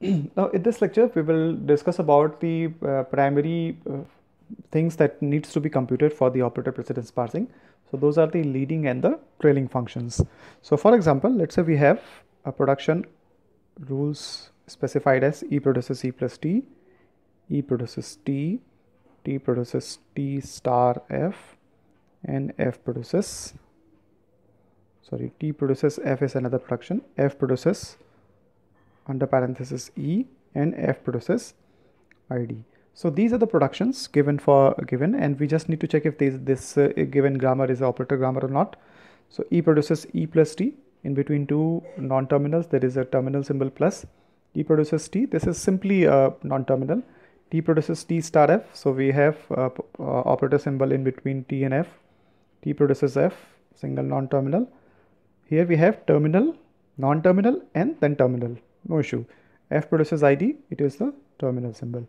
now in this lecture we will discuss about the uh, primary uh, things that needs to be computed for the operator precedence parsing so those are the leading and the trailing functions so for example let's say we have a production rules specified as e produces e plus t e produces t t produces t star f and f produces sorry t produces f is another production f produces under parenthesis E and F produces ID. So these are the productions given for given and we just need to check if these, this uh, given grammar is operator grammar or not. So E produces E plus T in between two non-terminals there is a terminal symbol plus E produces T this is simply a non-terminal T produces T star F so we have operator symbol in between T and F T produces F single non-terminal here we have terminal non-terminal and then terminal no issue f produces id it is the terminal symbol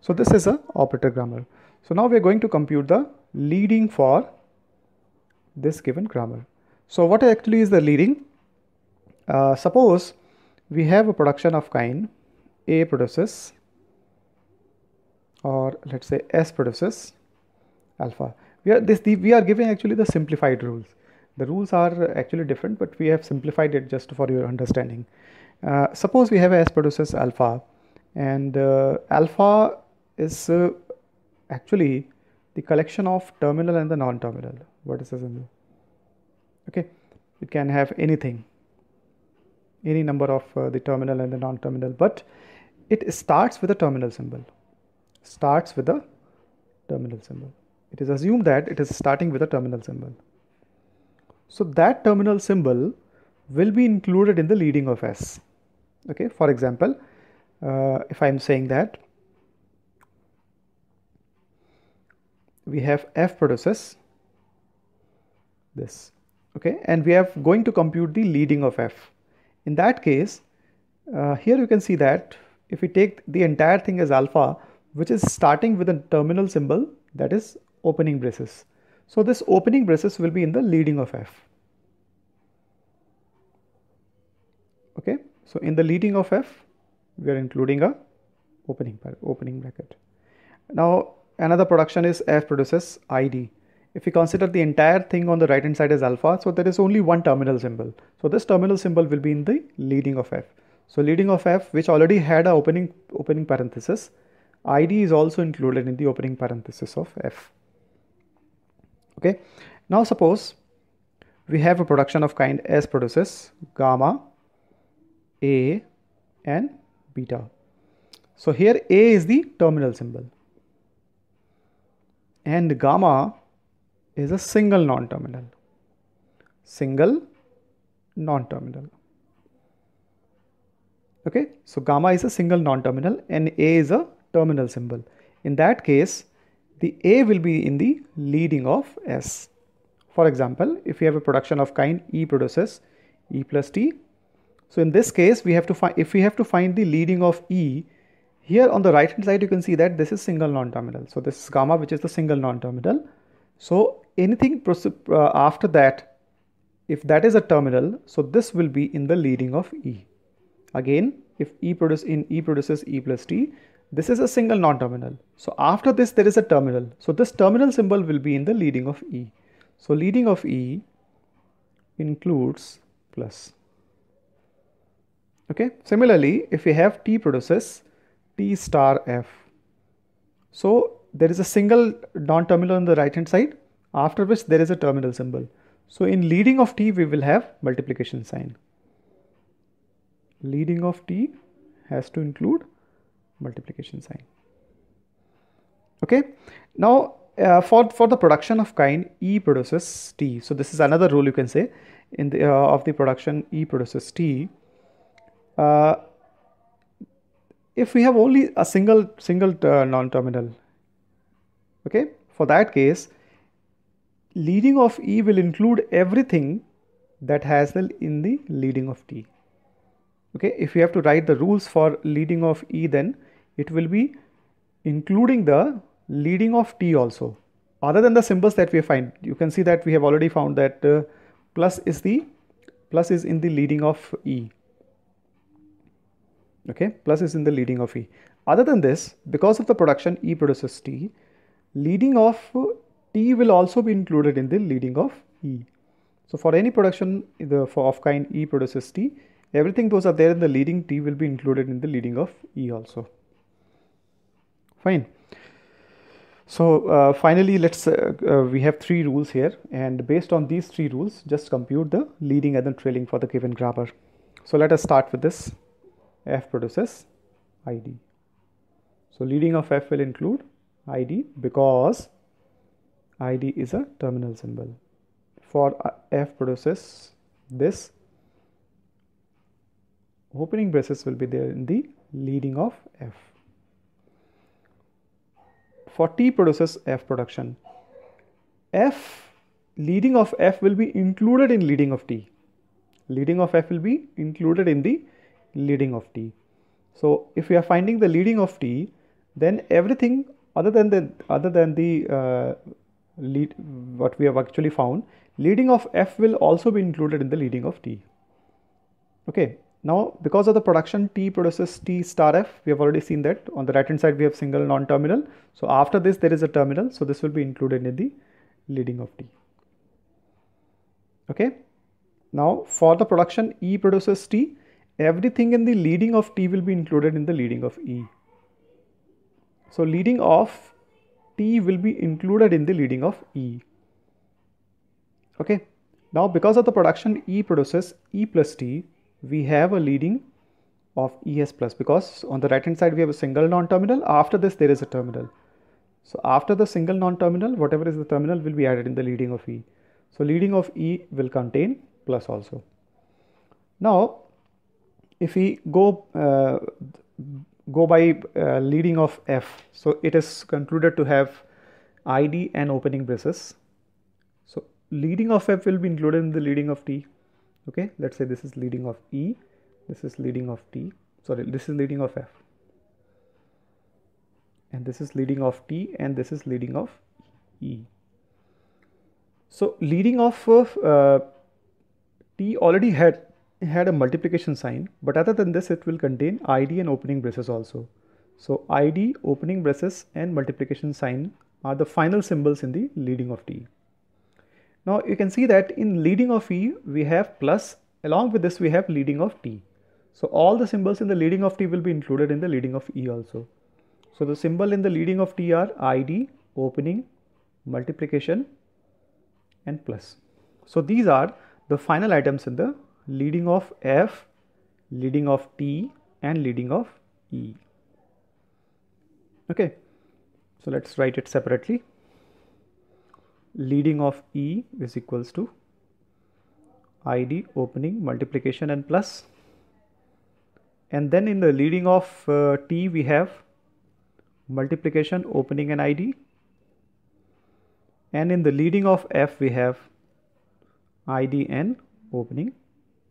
so this is a operator grammar so now we are going to compute the leading for this given grammar so what actually is the leading uh, suppose we have a production of kind a produces or let's say s produces alpha we are this the, we are giving actually the simplified rules the rules are actually different but we have simplified it just for your understanding uh, suppose we have S produces alpha and uh, alpha is uh, actually the collection of terminal and the non-terminal vertices in the okay it can have anything any number of uh, the terminal and the non-terminal but it starts with a terminal symbol starts with a terminal symbol it is assumed that it is starting with a terminal symbol so that terminal symbol will be included in the leading of s okay for example uh, if I am saying that we have F produces this okay and we are going to compute the leading of F in that case uh, here you can see that if we take the entire thing as alpha which is starting with a terminal symbol that is opening braces so this opening braces will be in the leading of F okay so in the leading of f, we are including a opening opening bracket. Now another production is f produces id. If we consider the entire thing on the right hand side as alpha, so there is only one terminal symbol. So this terminal symbol will be in the leading of f. So leading of f, which already had a opening opening parenthesis, id is also included in the opening parenthesis of f. Okay. Now suppose we have a production of kind s produces gamma a and beta. So here A is the terminal symbol and gamma is a single non-terminal. Single non-terminal. Okay, so gamma is a single non-terminal and A is a terminal symbol. In that case, the A will be in the leading of S. For example, if you have a production of kind E produces E plus T so in this case, we have to find if we have to find the leading of E, here on the right hand side you can see that this is single non-terminal. So this is gamma which is the single non-terminal. So anything uh, after that, if that is a terminal, so this will be in the leading of E. Again, if E produce in E produces E plus T, this is a single non-terminal. So after this there is a terminal. So this terminal symbol will be in the leading of E. So leading of E includes plus okay similarly if we have t produces t star f so there is a single non-terminal on the right hand side after which there is a terminal symbol so in leading of t we will have multiplication sign leading of t has to include multiplication sign okay now uh, for for the production of kind e produces t so this is another rule you can say in the uh, of the production e produces t uh, if we have only a single single uh, non-terminal okay for that case leading of E will include everything that has in the leading of T okay if you have to write the rules for leading of E then it will be including the leading of T also other than the symbols that we find you can see that we have already found that uh, plus is the plus is in the leading of E okay plus is in the leading of e other than this because of the production e produces t leading of t will also be included in the leading of e so for any production the for of kind e produces t everything those are there in the leading t will be included in the leading of e also fine so uh, finally let's uh, uh, we have three rules here and based on these three rules just compute the leading and the trailing for the given grabber so let us start with this F produces ID. So leading of F will include ID because ID is a terminal symbol. For uh, F produces this, opening braces will be there in the leading of F. For T produces F production. F, leading of F will be included in leading of T. Leading of F will be included in the leading of t. So if we are finding the leading of t, then everything other than the other than the uh, lead what we have actually found, leading of f will also be included in the leading of t. Okay. Now because of the production t produces t star f, we have already seen that on the right hand side we have single non-terminal. So after this there is a terminal, so this will be included in the leading of t. Okay. Now for the production E produces T, everything in the leading of t will be included in the leading of e. So, leading of t will be included in the leading of e. Okay. Now, because of the production e produces e plus t, we have a leading of es plus because on the right hand side we have a single non-terminal, after this there is a terminal. So, after the single non-terminal, whatever is the terminal will be added in the leading of e. So, leading of e will contain plus also. Now, if we go uh, go by uh, leading of f so it is concluded to have id and opening braces so leading of f will be included in the leading of t okay let's say this is leading of e this is leading of t sorry this is leading of f and this is leading of t and this is leading of e so leading of uh, t already had had a multiplication sign but other than this it will contain id and opening braces also so id opening braces and multiplication sign are the final symbols in the leading of t now you can see that in leading of e we have plus along with this we have leading of t so all the symbols in the leading of t will be included in the leading of e also so the symbol in the leading of t are id opening multiplication and plus so these are the final items in the leading of F, leading of T and leading of E. Okay, so let's write it separately. Leading of E is equals to ID opening multiplication and plus and then in the leading of uh, T we have multiplication opening and ID and in the leading of F we have ID and opening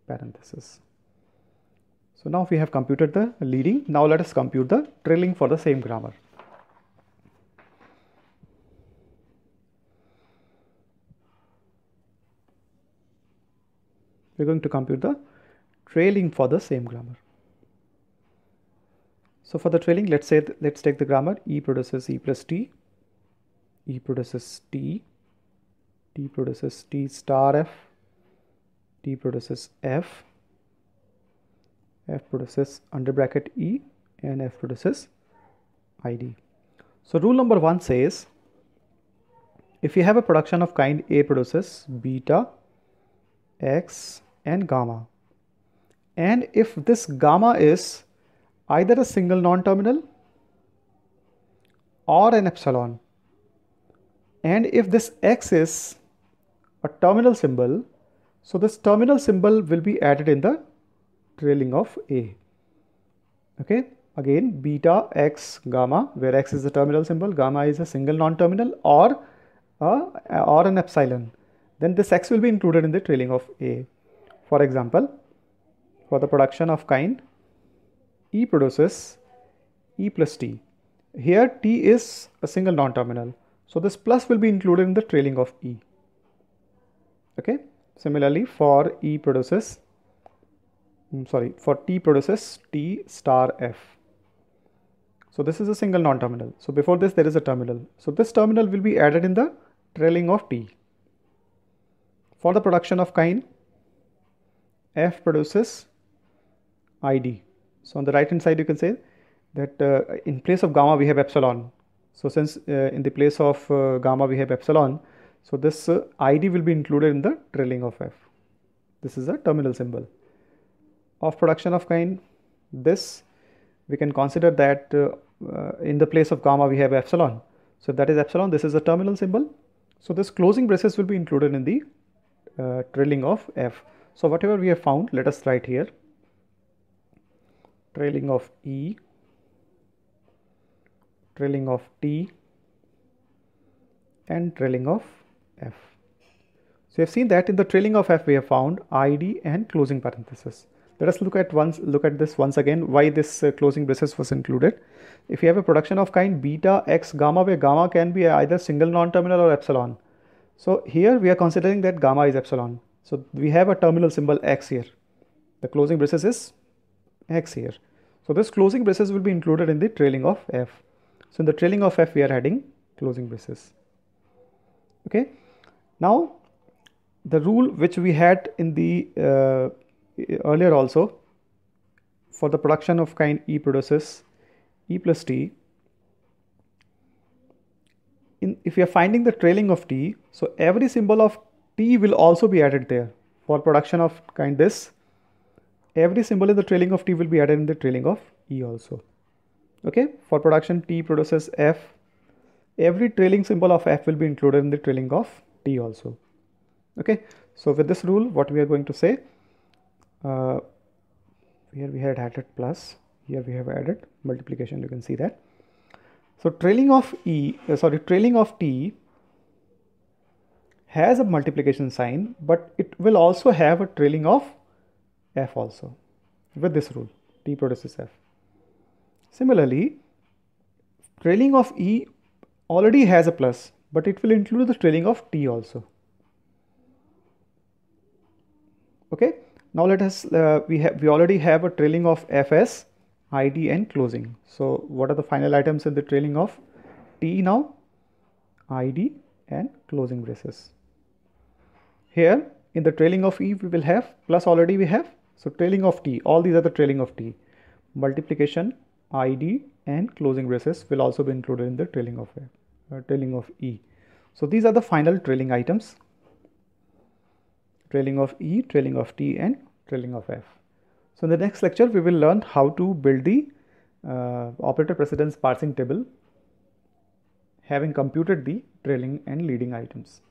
parenthesis. So now we have computed the leading, now let us compute the trailing for the same grammar. We are going to compute the trailing for the same grammar. So for the trailing, let's say let's take the grammar E produces E plus T, E produces T, T produces T star F, T produces F, F produces under bracket E and F produces ID. So rule number one says if you have a production of kind A produces beta, X and gamma and if this gamma is either a single non-terminal or an epsilon and if this X is a terminal symbol so this terminal symbol will be added in the trailing of A. Okay, again beta, x, gamma, where x is the terminal symbol, gamma is a single non-terminal or, uh, or an epsilon. Then this x will be included in the trailing of A. For example, for the production of kind, E produces E plus T. Here T is a single non-terminal. So this plus will be included in the trailing of E. Okay. Similarly, for E produces, mm, sorry, for T produces T star F. So this is a single non-terminal. So before this, there is a terminal. So this terminal will be added in the trailing of T. For the production of kine, F produces ID. So on the right hand side, you can say that uh, in place of gamma, we have epsilon. So since uh, in the place of uh, gamma, we have epsilon, so this uh, ID will be included in the trailing of F. This is a terminal symbol. Of production of kind, this we can consider that uh, uh, in the place of gamma we have epsilon. So if that is epsilon, this is a terminal symbol. So this closing braces will be included in the trailing uh, of F. So whatever we have found, let us write here. Trailing of E, trailing of T, and trailing of f. So we have seen that in the trailing of f we have found id and closing parenthesis. Let us look at once look at this once again why this uh, closing braces was included. If you have a production of kind beta x gamma where gamma can be either single non-terminal or epsilon. So here we are considering that gamma is epsilon. So we have a terminal symbol x here. The closing braces is x here. So this closing braces will be included in the trailing of f. So in the trailing of f we are adding closing braces. Okay. Now the rule which we had in the uh, earlier also for the production of kind E produces E plus T. In, if we are finding the trailing of T, so every symbol of T will also be added there for production of kind this. Every symbol in the trailing of T will be added in the trailing of E also. Okay, for production T produces F, every trailing symbol of F will be included in the trailing of t also okay so with this rule what we are going to say uh, here we had added plus here we have added multiplication you can see that so trailing of e uh, sorry trailing of t has a multiplication sign but it will also have a trailing of f also with this rule t produces f similarly trailing of e already has a plus but it will include the trailing of t also okay now let us uh, we have we already have a trailing of fs id and closing so what are the final items in the trailing of t now id and closing braces here in the trailing of e we will have plus already we have so trailing of t all these are the trailing of t multiplication id and closing braces will also be included in the trailing of f uh, trailing of E. So these are the final trailing items trailing of E, trailing of T and trailing of F. So in the next lecture we will learn how to build the uh, operator precedence parsing table having computed the trailing and leading items.